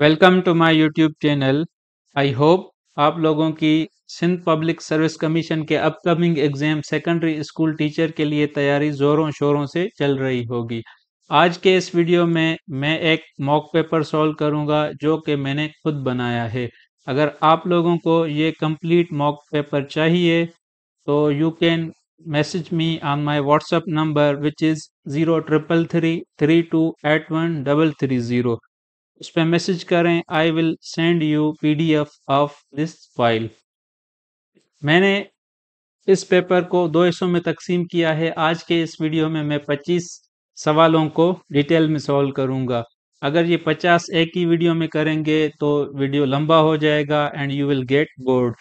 Welcome to my YouTube channel I hope आप लोगों की सिंध पब्लिक सर्विस कमीशन के upcoming exam secondary school teacher के लिए तैयारी जोरों शोरों से चल रही होगी आज के इस वीडियो में मैं एक मॉक पेपर सॉल्व करूंगा जो कि मैंने खुद बनाया है अगर आप लोगों को ये कंप्लीट मॉक पेपर चाहिए तो you can message me on my WhatsApp number which is zero triple three three two eight one double three zero उस पर मैसेज करें I will send you P D F of this file मैंने इस paper को दो हिस्सों में तकसीम किया है आज के इस वीडियो में मैं 25 सवालों को डिटेल में सॉल्व करूंगा अगर ये 50 एक ही वीडियो में करेंगे तो वीडियो लंबा हो जाएगा and you will get bored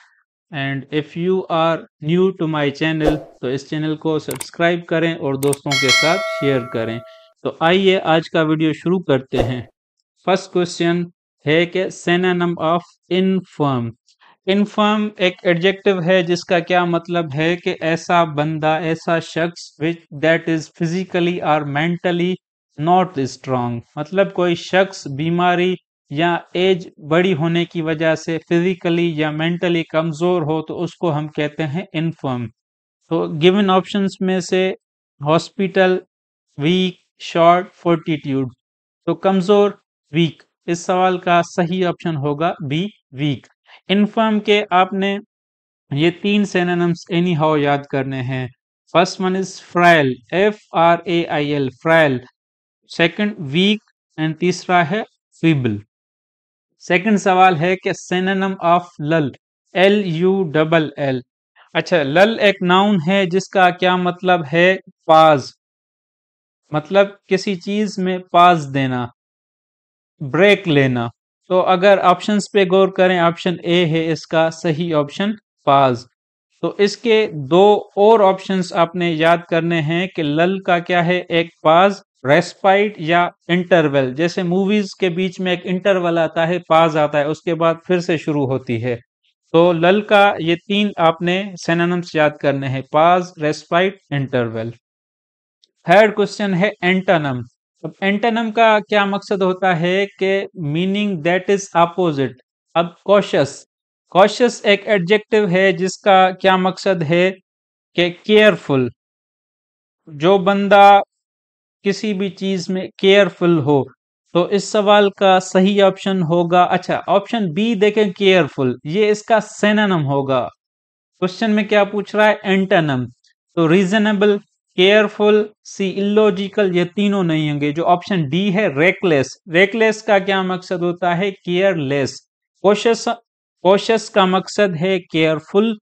and if you are new to my channel तो इस चैनल को सब्सक्राइब करें और दोस्तों के साथ शेयर करें तो आइए आज का वीडियो शुरू करते हैं फर्स्ट क्वेश्चन है कि सेनानम ऑफ इनफर्म इनफर्म एक एडजेक्टिव है जिसका क्या मतलब है कि ऐसा बंदा ऐसा शख्स विच दैट इज फिजिकली और मेंटली नॉट स्ट्रांग मतलब कोई शख्स बीमारी या एज बड़ी होने की वजह से फिजिकली या मेंटली कमज़ोर हो तो उसको हम कहते हैं इनफर्म तो गिवन ऑप्शंस में से हॉस्पिटल वीक शॉर्ट फोर्टीट्यूड तो कमज़ोर वीक इस सवाल का सही ऑप्शन होगा बी वीक इनफर्म के आपने ये तीन सेनानम्स एनी हाउ याद करने हैं first one is frail F R A I L frail second weak and तीसरा है फीबल सेकंड सवाल है कि synonym of lull L U double L अच्छा लल एक नाउन है जिसका क्या मतलब है पाज मतलब किसी चीज में पाज देना ब्रेक लेना तो अगर ऑप्शन पे गौर करें ऑप्शन ए है इसका सही ऑप्शन पाज तो इसके दो और ऑप्शंस आपने याद करने हैं कि लल का क्या है एक पाज रेस्पाइट या इंटरवल जैसे मूवीज के बीच में एक इंटरवल आता है पाज आता है उसके बाद फिर से शुरू होती है तो लल का ये तीन आपने सेनानम्स याद करने हैं पाज रेस्पाइट इंटरवल थर्ड क्वेश्चन है एंटानम अब तो एंटेनम का क्या मकसद होता है कि मीनिंग दैट इज अपोजिट अब कॉशस कॉशस एक एडजेक्टिव है जिसका क्या मकसद है कि केयरफुल जो बंदा किसी भी चीज में केयरफुल हो तो इस सवाल का सही ऑप्शन होगा अच्छा ऑप्शन बी देखें केयरफुल ये इसका सेनानम होगा क्वेश्चन में क्या पूछ रहा है एंटनम तो रीजनेबल केयरफुल सी इलॉजिकल ये तीनों नहीं होंगे जो ऑप्शन डी है रेकलेस रेकलेस का क्या मकसद होता है केयरलेस कोशस कोशस का मकसद है केयरफुल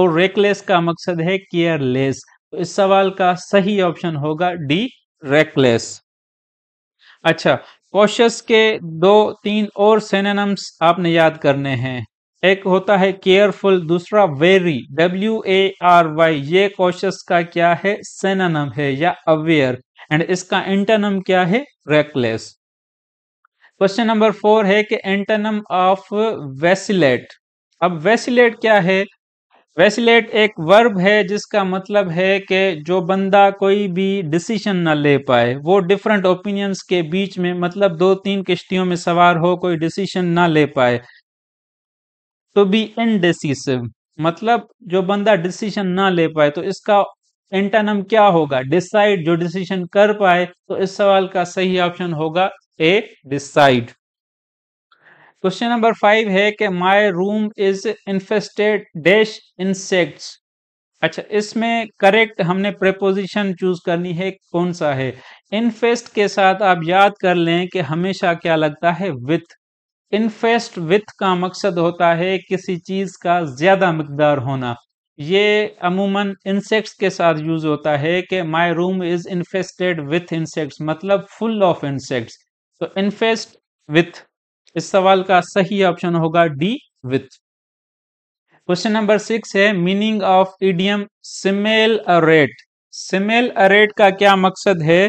और रेकलेस का मकसद है केयरलेस तो इस सवाल का सही ऑप्शन होगा डी रेकलेस अच्छा कोशस के दो तीन और सेनेनम्स आपने याद करने हैं एक होता है केयरफुल दूसरा wary W A R Y ये कॉशस का क्या है सेनानम है या अवेयर एंड इसका एंटनम क्या है रेकलेस क्वेश्चन नंबर फोर है कि एंटनम ऑफ वेसिलेट अब वेसिलेट क्या है वेसिलेट एक वर्ब है जिसका मतलब है कि जो बंदा कोई भी डिसीजन ना ले पाए वो डिफरेंट ओपिनियंस के बीच में मतलब दो तीन किश्तियों में सवार हो कोई डिसीजन ना ले पाए टू बी इनडिसिसिव मतलब जो बंदा डिसीजन ना ले पाए तो इसका एंटानम क्या होगा डिसाइड जो डिसीजन कर पाए तो इस सवाल का सही ऑप्शन होगा A decide question number five है कि my room is infested dash insects अच्छा इसमें करेक्ट हमने प्रेपोजिशन चूज करनी है कौन सा है इनफेस्ट के साथ आप याद कर लें कि हमेशा क्या लगता है विथ इनफेस्ट विथ का मकसद होता है किसी चीज का ज्यादा मकदार होना ये अमूमन इंसेक्ट्स के साथ यूज होता है कि my room is infested with insects मतलब फुल ऑफ इंसेक्ट्स तो इन्फेस्ट विथ इस सवाल का सही ऑप्शन होगा D with question number six है meaning of idiom smell a rat smell a rat का क्या मकसद है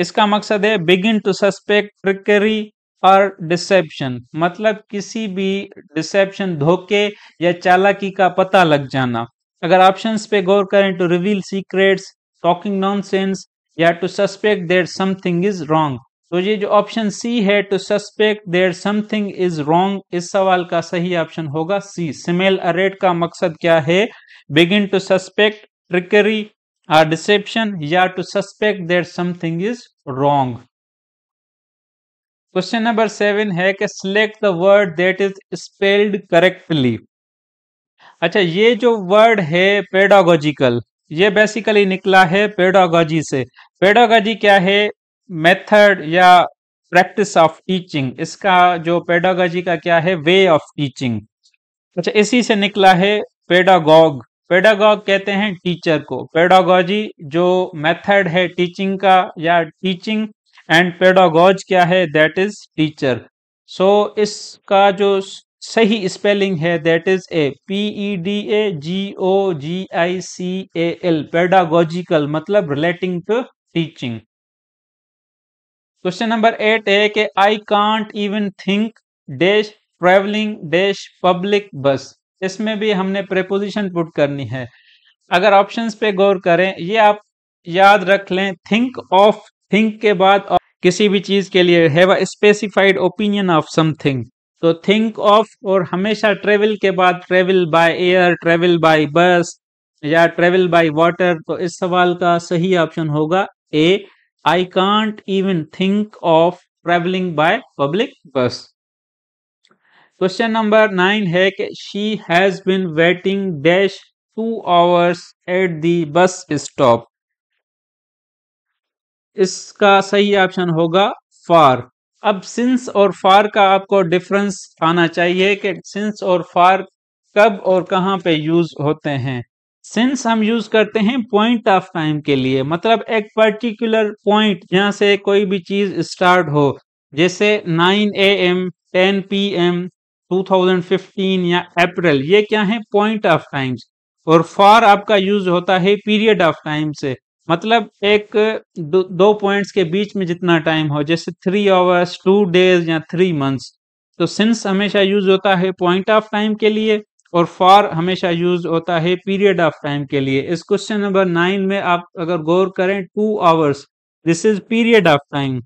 इसका मकसद है बिगिन टू सस्पेक्ट ट्रिकरी और डिसेप्शन मतलब किसी भी डिसेप्शन धोखे या चालाकी का पता लग जाना अगर ऑप्शंस पे गौर करें to reveal secrets talking nonsense या to suspect there something is wrong तो ये जो ऑप्शन सी है to suspect there something is wrong इस सवाल का सही ऑप्शन होगा सी सिमेल अरेट का मकसद क्या है begin to suspect trickery or deception या to suspect there something is wrong question number seven है कि select the word that is spelled correctly अच्छा ये जो वर्ड है पेडोगोजिकल ये बेसिकली निकला है पेडोगोजी से पेडोगोजी क्या है मेथड या प्रैक्टिस ऑफ टीचिंग इसका जो पेडोगोजी का क्या है वे ऑफ टीचिंग अच्छा इसी से निकला है पेडागॉग पेडागॉग कहते हैं टीचर को पेडोगोजी जो मेथड है टीचिंग का या टीचिंग एंड पेडागॉज क्या है दैट इज टीचर सो इसका जो सही स्पेलिंग है that is A P E D A G O G I C A L pedagogical मतलब relating to teaching question number eight है कि I can't even think dash travelling dash public bus इसमें भी हमने preposition put करनी है अगर options पे गौर करें ये आप याद रख लें थिंक ऑफ थिंक के बाद किसी भी चीज के लिए have a specified opinion of something तो थिंक ऑफ और हमेशा ट्रेवल के बाद travel by air travel by bus या ट्रेवल बाय वाटर तो इस सवाल का सही ऑप्शन होगा A I can't even think of travelling by public bus question number nine है कि she has been waiting dash two hours at the bus stop इसका सही ऑप्शन होगा फार अब सिंस और फार का आपको डिफरेंस आना चाहिए कि सिंस और फार कब और कहाँ पे यूज होते हैं सिंस हम यूज करते हैं पॉइंट ऑफ टाइम के लिए मतलब एक पर्टिकुलर पॉइंट जहाँ से कोई भी चीज स्टार्ट हो जैसे 9 A M ten P M to या अप्रैल ये क्या है पॉइंट ऑफ टाइम्स और फार आपका यूज होता है पीरियड ऑफ टाइम से मतलब एक दो, दो पॉइंट्स के बीच में जितना टाइम हो जैसे थ्री आवर्स टू डेज या थ्री मंथ्स तो सिंस हमेशा यूज होता है पॉइंट ऑफ टाइम के लिए और फॉर हमेशा यूज होता है पीरियड ऑफ टाइम के लिए इस क्वेश्चन नंबर नाइन में आप अगर गौर करें two hours this is period of time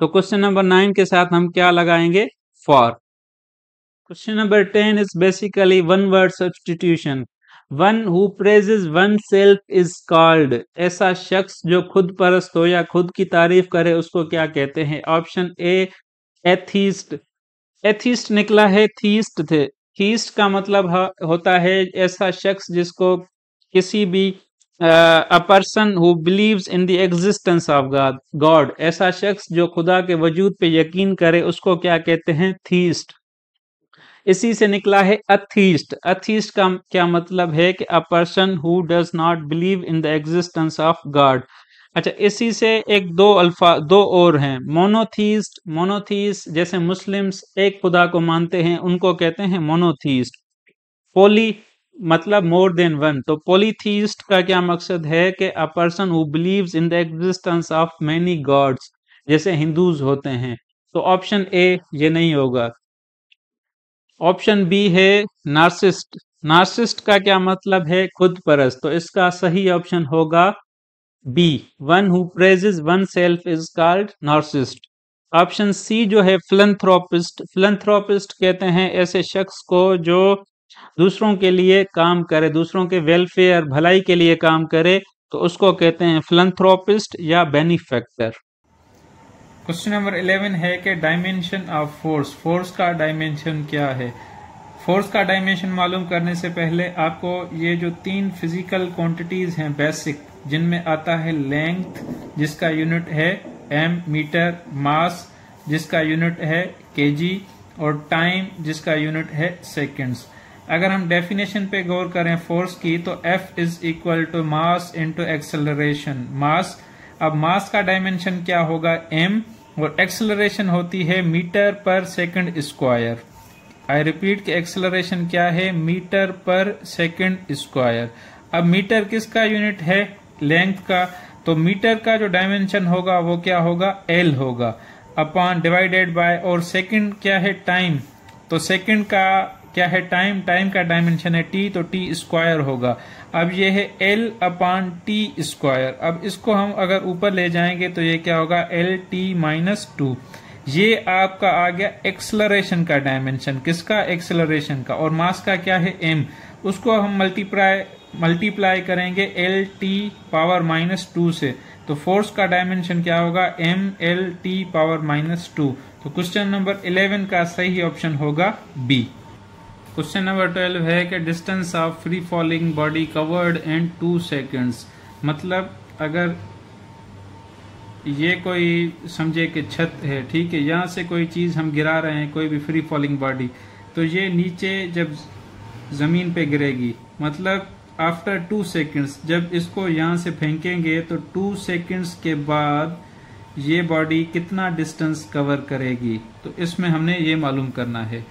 तो क्वेश्चन नंबर नाइन के साथ हम क्या लगाएंगे for question number ten is basically one word substitution one who praises oneself is called ऐसा शख्स जो खुद परस्त हो या खुद की तारीफ करे उसको क्या कहते हैं ऑप्शन ए एथीस्ट एथीस्ट निकला है थीस्ट थे थीस्ट का मतलब होता है ऐसा शख्स जिसको किसी भी a person who believes in the existence of God ऐसा शख्स जो खुदा के वजूद पे यकीन करे उसको क्या कहते हैं थीस्ट इसी से निकला है अथीस्ट अथीस्ट का क्या मतलब है कि a person who does not believe in the existence of God अच्छा इसी से एक दो अल्फा दो और हैं मोनोथीस्ट मोनोथीस्ट जैसे मुस्लिम्स एक खुदा को मानते हैं उनको कहते हैं मोनोथीस्ट पोली मतलब मोर देन वन तो पोलीथीस्ट का क्या मकसद है कि a person who believes in the existence of many gods जैसे हिंदूज होते हैं तो ऑप्शन ए ये नहीं होगा ऑप्शन बी है नार्सिस्ट नार्सिस्ट का क्या मतलब है खुद परस्त तो इसका सही ऑप्शन होगा B one who praises oneself is called narcissist option C जो है फिलंथ्रोपिस्ट फिलंथ्रोपिस्ट कहते हैं ऐसे शख्स को जो दूसरों के लिए काम करे दूसरों के वेलफेयर भलाई के लिए काम करे तो उसको कहते हैं फिलंथ्रोपिस्ट या बेनिफेक्टर क्वेश्चन नंबर इलेवन है कि डायमेंशन ऑफ फोर्स फोर्स का डायमेंशन क्या है फोर्स का डायमेंशन मालूम करने से पहले आपको ये जो तीन फिजिकल क्वांटिटीज हैं बेसिक जिनमें आता है लेंथ जिसका यूनिट है एम मीटर मास जिसका यूनिट है के और टाइम जिसका यूनिट है सेकेंड्स अगर हम डेफिनेशन पे गौर करें फोर्स की तो F is equal to mass into acceleration mass अब मास का डायमेंशन क्या होगा एम वो एक्सलरेशन होती है metre per second square I repeat कि एक्सलरेशन क्या है मीटर पर सेकंड स्क्वायर अब मीटर किसका यूनिट है लेंथ का तो मीटर का जो डायमेंशन होगा वो क्या होगा एल होगा अपॉन डिवाइडेड बाय और सेकंड क्या है टाइम तो सेकंड का क्या है टाइम टाइम का डायमेंशन है टी तो टी स्क्वायर होगा अब ये है एल अपान टी स्क्वायर अब इसको हम अगर ऊपर ले जाएंगे तो ये क्या होगा एल टी माइनस टू ये आपका आ गया एक्सलरेशन का डायमेंशन किसका एक्सलरेशन का और मास का क्या है एम उसको हम मल्टीप्लाई मल्टीप्लाई करेंगे L T power minus two से तो फोर्स का डायमेंशन क्या होगा M L T power minus two तो क्वेश्चन नंबर इलेवन का सही ऑप्शन होगा बी क्वेश्चन नंबर ट्वेल्व है कि distance of free falling body covered in two seconds मतलब अगर ये कोई समझे कि छत है ठीक है यहाँ से कोई चीज़ हम गिरा रहे हैं कोई भी फ्री फॉलिंग बॉडी तो ये नीचे जब ज़मीन पे गिरेगी मतलब आफ्टर टू सेकेंड्स जब इसको यहाँ से फेंकेंगे तो टू सेकेंड्स के बाद ये बॉडी कितना डिस्टेंस कवर करेगी तो इसमें हमने ये मालूम करना है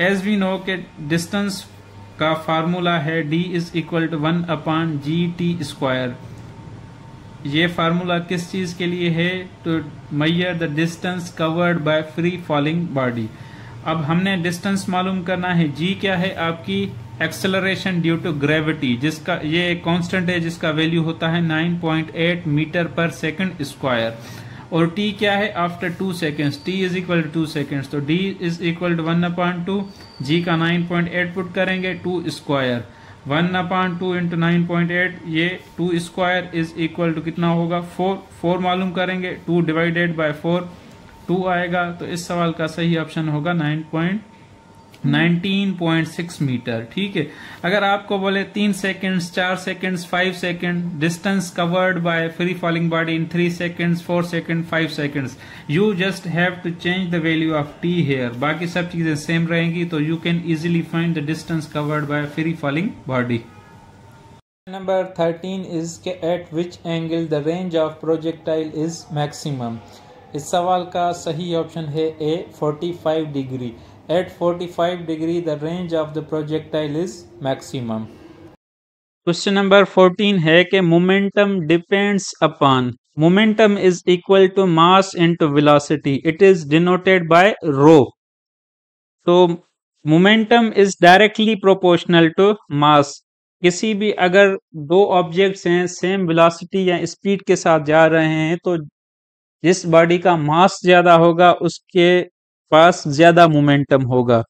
एज वी नो के डिस्टेंस का फार्मूला है D is equal to one upon G T square ये फार्मूला किस चीज के लिए है to measure the distance covered by free falling body अब हमने डिस्टेंस मालूम करना है जी क्या है आपकी एक्सेलरेशन ड्यू टू ग्रेविटी जिसका ये कांस्टेंट है जिसका वैल्यू होता है 9.8 मीटर पर सेकंड स्क्वायर और टी क्या है after two seconds T is equal to two seconds तो D is equal to one upon two G का नाइन पॉइंट एट पुट करेंगे two square one upon two into nine point eight ये two square is equal to कितना होगा four four मालूम करेंगे two divided by four two आएगा तो इस सवाल का सही ऑप्शन होगा नाइन पॉइंट 19.6 मीटर ठीक है अगर आपको बोले तीन सेकेंड्स चार seconds five second distance covered by free falling body in three seconds four second five seconds you just have to change the value of T here बाकी सब चीजें सेम रहेंगी तो you can easily find the distance covered by free falling body number thirteen is के at which angle the range of projectile is maximum इस सवाल का सही ऑप्शन है A 45 degree At 45 degree, the range of the projectile is maximum. Question number 14 है कि momentum depends upon. Momentum is equal to mass into velocity. It is denoted by rho. So momentum is directly proportional to mass. किसी भी अगर दो objects हैं same velocity या speed के साथ जा रहे हैं तो जिस बॉडी का मास ज़्यादा होगा उसके पास ज्यादा मोमेंटम होगा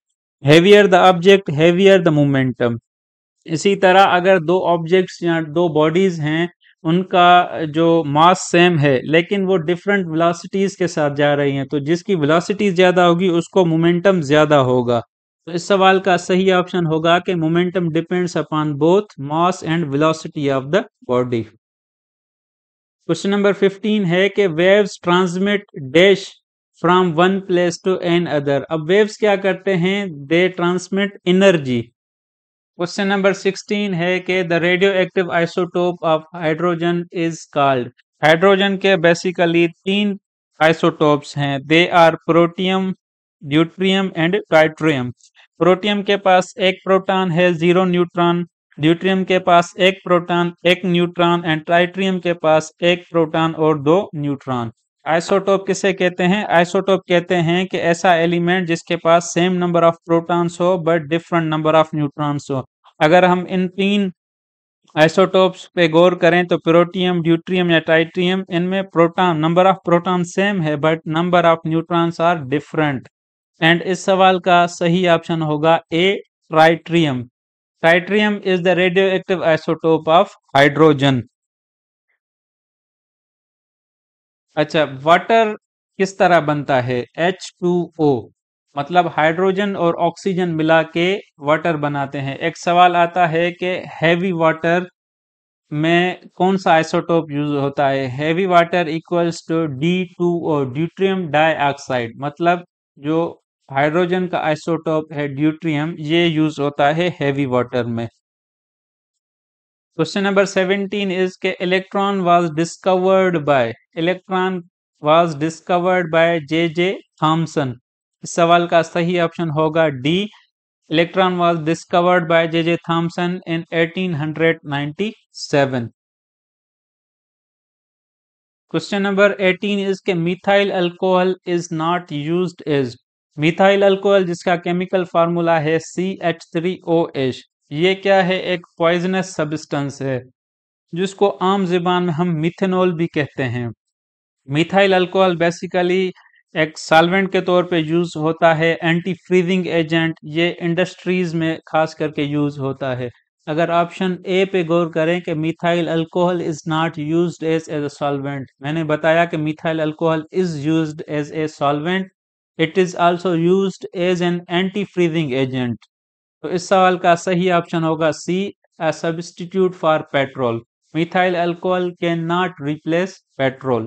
heavier the object heavier the momentum इसी तरह अगर दो ऑब्जेक्ट्स या दो बॉडीज हैं उनका जो मास सेम है लेकिन वो डिफरेंट वेलोसिटीज के साथ जा रही हैं तो जिसकी वेलोसिटी ज़्यादा होगी उसको मोमेंटम ज़्यादा होगा तो इस सवाल का सही ऑप्शन होगा कि momentum depends upon both mass and velocity of the body question number 15 है कि waves transmit dash from one place to another अब वेव्स क्या करते हैं they transmit energy question number sixteen है कि the radioactive isotope of hydrogen is called hydrogen के basically तीन आइसोटोप्स हैं they are protium deuterium and tritium protium के पास एक प्रोटॉन है जीरो न्यूट्रॉन ड्यूट्रियम के पास एक प्रोटॉन एक न्यूट्रॉन एंड टाइट्रियम के पास एक प्रोटॉन और दो न्यूट्रॉन आइसोटोप किसे कहते हैं आइसोटोप कहते हैं कि ऐसा एलिमेंट जिसके पास सेम नंबर ऑफ प्रोटॉन्स हो but different number of neutrons हो अगर हम इन तीन आइसोटोप्स पे गौर करें तो प्रोटियम ड्यूट्रियम या टाइट्रियम इनमें proton number of proton same है but number of neutrons are different and इस सवाल का सही ऑप्शन होगा A tritium tritium is the radioactive isotope of hydrogen अच्छा वाटर किस तरह बनता है एच टू ओ मतलब हाइड्रोजन और ऑक्सीजन मिला के वाटर बनाते हैं एक सवाल आता है कि हैवी वाटर में कौन सा आइसोटोप यूज होता है heavy water equals to D two O deuterium dioxide मतलब जो हाइड्रोजन का आइसोटोप है ड्यूट्रियम ये यूज होता है हैवी वाटर में क्वेश्चन नंबर सेवनटीन इज के electron was discovered by electron was discovered by J J Thomson इस सवाल का सही ऑप्शन होगा D electron was discovered by J J Thomson in 1897 question number 18 is के methyl alcohol is not used is methyl alcohol जिसका chemical formula है C H three O H ये क्या है एक पॉइजनस सब्सटेंस है जिसको आम जबान में हम मिथेनॉल भी कहते हैं मिथाइल अल्कोहल बेसिकली एक सॉल्वेंट के तौर पे यूज होता है एंटी फ्रीजिंग एजेंट ये इंडस्ट्रीज में खास करके यूज होता है अगर ऑप्शन ए पे गौर करें कि methyl alcohol is not used as as solvent मैंने बताया कि methyl alcohol is used as a solvent it is also used as an anti freezing agent तो इस सवाल का सही ऑप्शन होगा C a substitute for petrol methyl alcohol can not replace petrol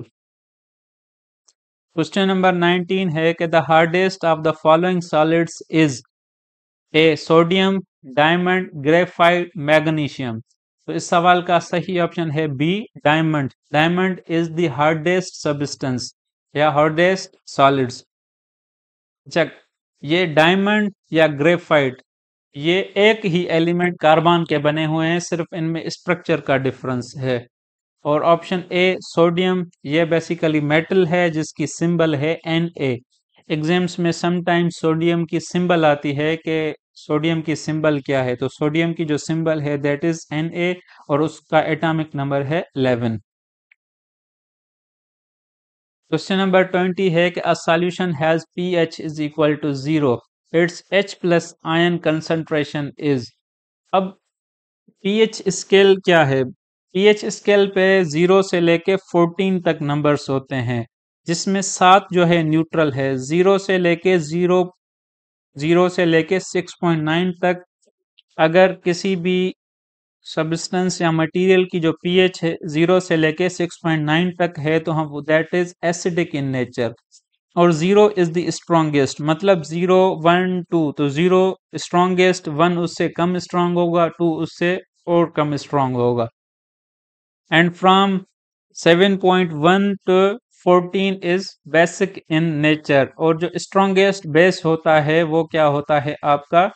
question number 19 है कि the hardest of the following solids is A sodium diamond graphite magnesium तो इस सवाल का सही ऑप्शन है B diamond diamond is the hardest substance या hardest solids check ये डायमंड या ग्रेफाइट ये एक ही एलिमेंट कार्बन के बने हुए हैं सिर्फ इनमें स्ट्रक्चर का डिफरेंस है और ऑप्शन ए सोडियम ये बेसिकली मेटल है जिसकी सिंबल है एन ए एग्जाम्स में समटाइम्स सोडियम की सिंबल आती है कि सोडियम की सिंबल क्या है तो सोडियम की जो सिंबल है दैट इज एन ए और उसका एटॉमिक नंबर है इलेवन क्वेश्चन नंबर ट्वेंटी है कि a solution has P H is equal to zero its H plus ion concentration is अब पीएच स्केल क्या है पीएच स्केल पे ज़ीरो से लेके फोर्टीन तक नंबर्स होते हैं जिसमें सात जो है न्यूट्रल है ज़ीरो से लेके ज़ीरो ज़ीरो से लेके सिक्स पॉइंट नाइन तक अगर किसी भी सब्सटेंस या मटेरियल की जो पीएच है ज़ीरो से लेके सिक्स पॉइंट नाइन तक है तो हम that is acidic in nature और ज़ीरो इज़ द स्ट्रॉन्गेस्ट मतलब ज़ीरो वन टू तो ज़ीरो स्ट्रॉन्गेस्ट वन उससे कम स्ट्रांग होगा टू उससे और कम स्ट्रांग होगा and point one to fourteen is basic in nature और जो स्ट्रॉन्गेस्ट बेस होता है वो क्या होता है आपका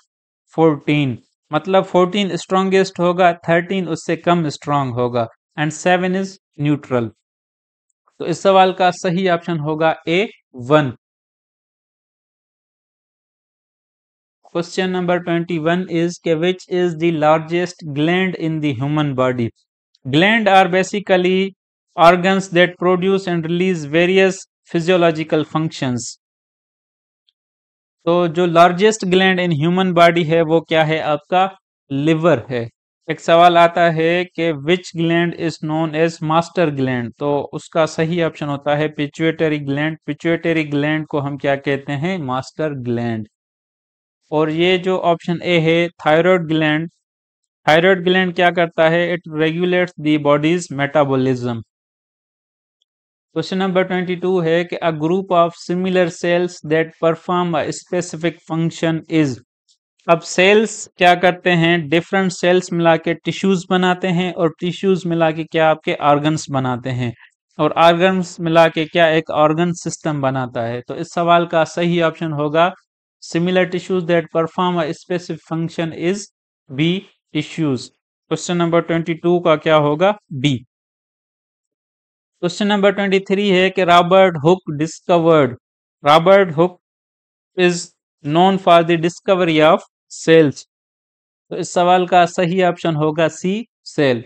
फोर्टीन मतलब फोर्टीन स्ट्रॉन्गेस्ट होगा थर्टीन उससे कम स्ट्रांग होगा एंड सेवन इज़ न्यूट्रल तो इस सवाल का सही ऑप्शन होगा A one question number twenty one is के which is the largest gland in the human body gland are basically organs that produce and release various physiological functions तो जो largest gland in human body है वो क्या है आपका liver है एक सवाल आता है कि which gland is known as master gland तो उसका सही ऑप्शन होता है पिचुएटरी ग्लैंड पिचुएटरी ग्लैंड को हम क्या कहते हैं मास्टर ग्लैंड और ये जो ऑप्शन ए है थायरॉयड ग्लैंड थायरॉयड ग्लैंड क्या करता है it regulates the body's metabolism question number twenty two है कि a group of similar cells that perform a specific function is अब सेल्स क्या करते हैं डिफरेंट सेल्स मिला के टिश्यूज बनाते हैं और टिश्यूज मिला के क्या आपके ऑर्गन्स बनाते हैं और ऑर्गन्स मिला के क्या एक ऑर्गन सिस्टम बनाता है तो इस सवाल का सही ऑप्शन होगा similar tissues that perform a specific function is B tissues question number twenty two का क्या होगा B question number twenty three है कि Robert Hooke discovered Robert Hooke is known for the discovery of cells तो इस सवाल का सही ऑप्शन होगा C cell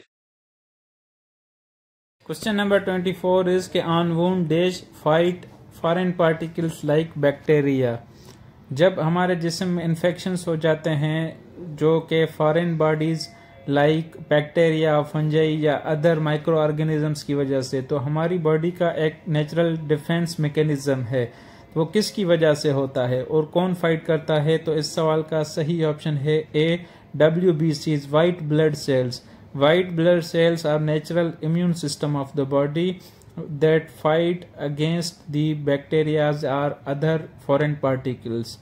question number twenty four is के on whom days fight foreign particles like bacteria जब हमारे जिसम में इन्फेक्शन हो जाते हैं जो कि foreign bodies like bacteria fungi या अदर माइक्रो ऑर्गेनिजम्स की वजह से तो हमारी बॉडी का एक नेचुरल डिफेंस मेकेनिज़्म है वो किसकी वजह से होता है और कौन फाइट करता है तो इस सवाल का सही ऑप्शन है A W B C white blood cells white blood cells are natural immune system of the body that fight against the bacterias are other foreign particles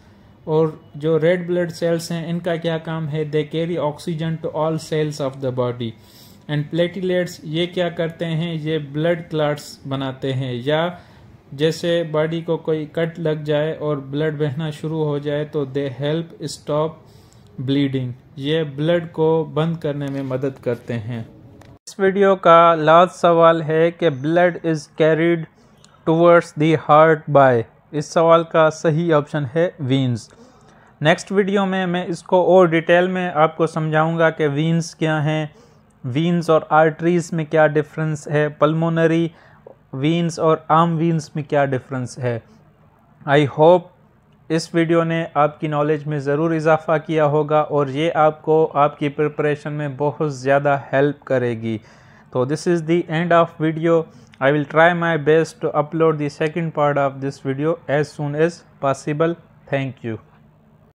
और जो रेड ब्लड सेल्स हैं इनका क्या काम है they carry oxygen to all cells of the body and platelets ये क्या करते हैं ये ब्लड क्लाट्स बनाते हैं या जैसे बॉडी को कोई कट लग जाए और ब्लड बहना शुरू हो जाए तो दे हेल्प स्टॉप ब्लीडिंग ये ब्लड को बंद करने में मदद करते हैं इस वीडियो का लास्ट सवाल है कि blood is carried towards the heart by इस सवाल का सही ऑप्शन है वीन्स नेक्स्ट वीडियो में मैं इसको और डिटेल में आपको समझाऊंगा कि वीन्स क्या हैं वीन्स और आर्टरीज़ में क्या डिफरेंस है पल्मोनरी वीन्स और आम वीन्स में क्या डिफरेंस है आई होप इस वीडियो ने आपकी नॉलेज में ज़रूर इजाफ़ा किया होगा और ये आपको आपकी प्रिपरेशन में बहुत ज़्यादा हेल्प करेगी तो this is the end of video I will try my best to upload the second part of this video as soon as possible thank you